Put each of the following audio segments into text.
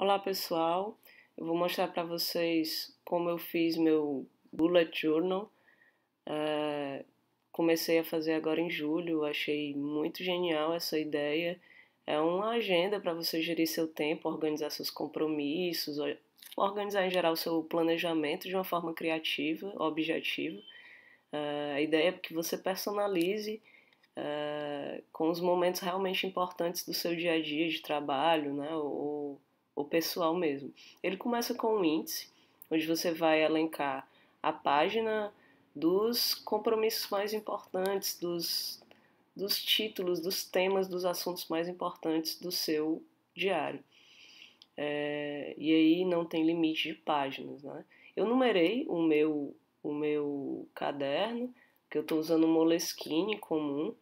Olá pessoal, eu vou mostrar para vocês como eu fiz meu bullet journal. Eh, comecei a fazer agora em julho, achei muito genial essa ideia. É uma agenda para você gerir seu tempo, organizar seus compromissos, organizar em geral seu planejamento de uma forma criativa, objetiva. Eh, a ideia é que você personalize uh, com os momentos realmente importantes do seu dia a dia de trabalho, né? Ou, o pessoal mesmo. Ele começa com um índice, onde você vai elencar a página dos compromissos mais importantes, dos, dos títulos, dos temas, dos assuntos mais importantes do seu diário. É, e aí não tem limite de páginas, né? Eu numerei o meu, o meu caderno, que eu estou usando o Moleskine comum,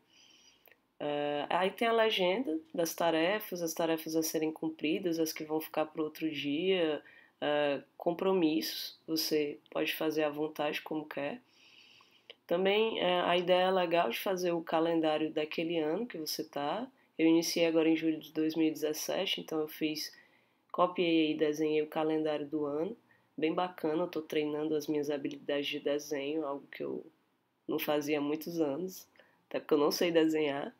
eh, aí tem a legenda das tarefas, as tarefas a serem cumpridas, as que vão ficar para outro dia, eh, compromissos, você pode fazer à vontade como quer. Também eh, a ideia legal de fazer o calendário daquele ano que você está. Eu iniciei agora em julho de 2017, então eu fiz, copiei e desenhei o calendário do ano. Bem bacana, estou treinando as minhas habilidades de desenho, algo que eu não fazia há muitos anos, até porque eu não sei desenhar.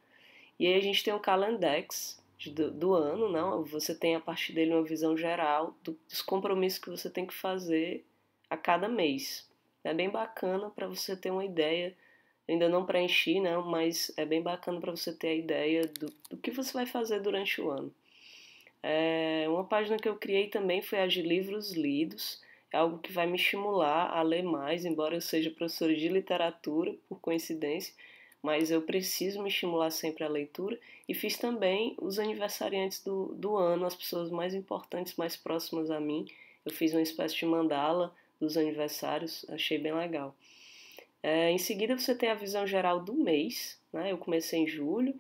E aí a gente tem o Calendex do, do ano, não? Né? você tem a partir dele uma visão geral do, dos compromissos que você tem que fazer a cada mês. É bem bacana para você ter uma ideia. ainda não preenchi, não, né? mas é bem bacana para você ter a ideia do, do que você vai fazer durante o ano. É, uma página que eu criei também foi a de livros lidos, é algo que vai me estimular a ler mais, embora eu seja professora de literatura, por coincidência, mas eu preciso me estimular sempre à leitura. E fiz também os aniversariantes do, do ano, as pessoas mais importantes, mais próximas a mim. Eu fiz uma espécie de mandala dos aniversários, achei bem legal. É, em seguida, você tem a visão geral do mês. Né? Eu comecei em julho,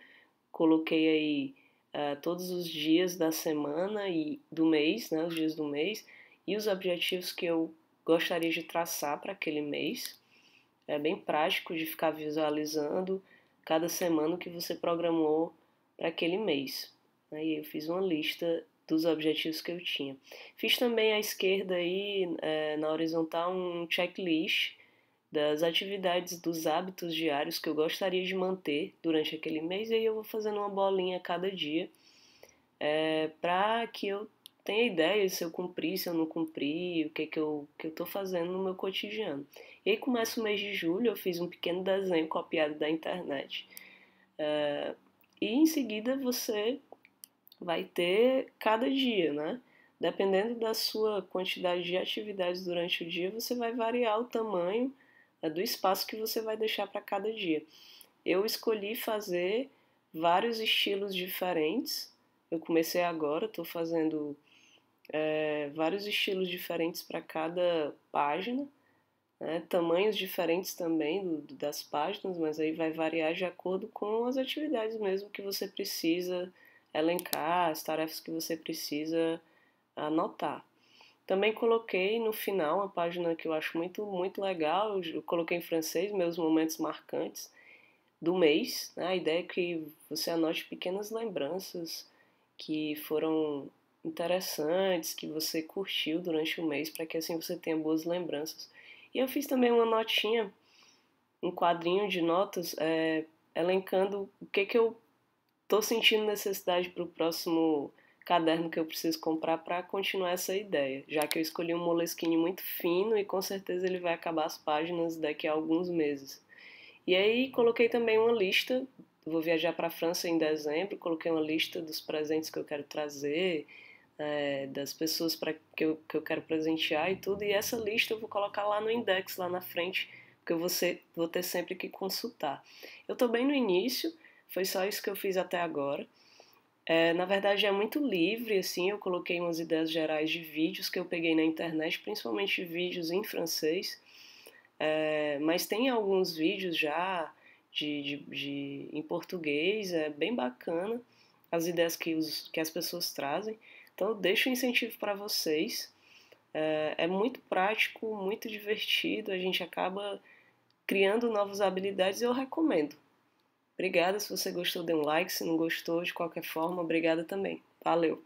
coloquei aí é, todos os dias da semana e do mês, né? os dias do mês, e os objetivos que eu gostaria de traçar para aquele mês. É bem prático de ficar visualizando cada semana que você programou para aquele mês. Né? Aí eu fiz uma lista dos objetivos que eu tinha. Fiz também à esquerda aí, é, na horizontal, um checklist das atividades, dos hábitos diários que eu gostaria de manter durante aquele mês, e aí eu vou fazendo uma bolinha cada dia é, para que eu tenha ideia se eu cumpri, se eu não cumpri, o que que eu, que eu tô fazendo no meu cotidiano. E aí começa o mês de julho, eu fiz um pequeno desenho copiado da internet. Uh, e em seguida você vai ter cada dia, né? Dependendo da sua quantidade de atividades durante o dia, você vai variar o tamanho eh, do espaço que você vai deixar para cada dia. Eu escolhi fazer vários estilos diferentes. Eu comecei agora, estou fazendo é, vários estilos diferentes para cada página, né? tamanhos diferentes também do, das páginas, mas aí vai variar de acordo com as atividades mesmo que você precisa elencar, as tarefas que você precisa anotar. Também coloquei no final uma página que eu acho muito, muito legal, eu coloquei em francês meus momentos marcantes do mês. Né? A ideia é que você anote pequenas lembranças que foram interessantes que você curtiu durante o mês, para que assim você tenha boas lembranças. E eu fiz também uma notinha, um quadrinho de notas, é, elencando o que, que eu estou sentindo necessidade para o próximo caderno que eu preciso comprar para continuar essa ideia, já que eu escolhi um moleskine muito fino e com certeza ele vai acabar as páginas daqui a alguns meses. E aí coloquei também uma lista, vou viajar para a França em dezembro, coloquei uma lista dos presentes que eu quero trazer é, das pessoas para que eu, que eu quero presentear e tudo. E essa lista eu vou colocar lá no index, lá na frente, porque eu vou, ser, vou ter sempre que consultar. Eu estou bem no início, foi só isso que eu fiz até agora. É, na verdade é muito livre, assim, eu coloquei umas ideias gerais de vídeos que eu peguei na internet, principalmente vídeos em francês, é, mas tem alguns vídeos já de, de, de, em português, é bem bacana as ideias que, os, que as pessoas trazem. Então eu deixo o um incentivo para vocês. É, é muito prático, muito divertido, a gente acaba criando novas habilidades eu recomendo. Obrigada, se você gostou, dê um like, se não gostou, de qualquer forma, obrigada também. Valeu!